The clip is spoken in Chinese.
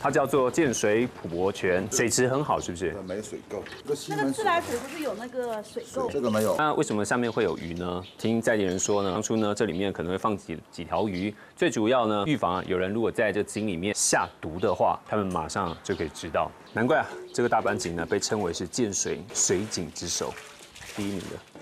它叫做建水普博泉，水质很好，是不是？没水垢，那个自来水不是有那个水垢？这个没有。那为什么上面会有鱼呢？听在地人说呢，当初呢，这里面可能会放几几条鱼，最主要呢，预防有人如果在这井里面下毒的话，他们马上就可以知道。难怪啊，这个大板井呢，被称为是建水水井之首，第一名的。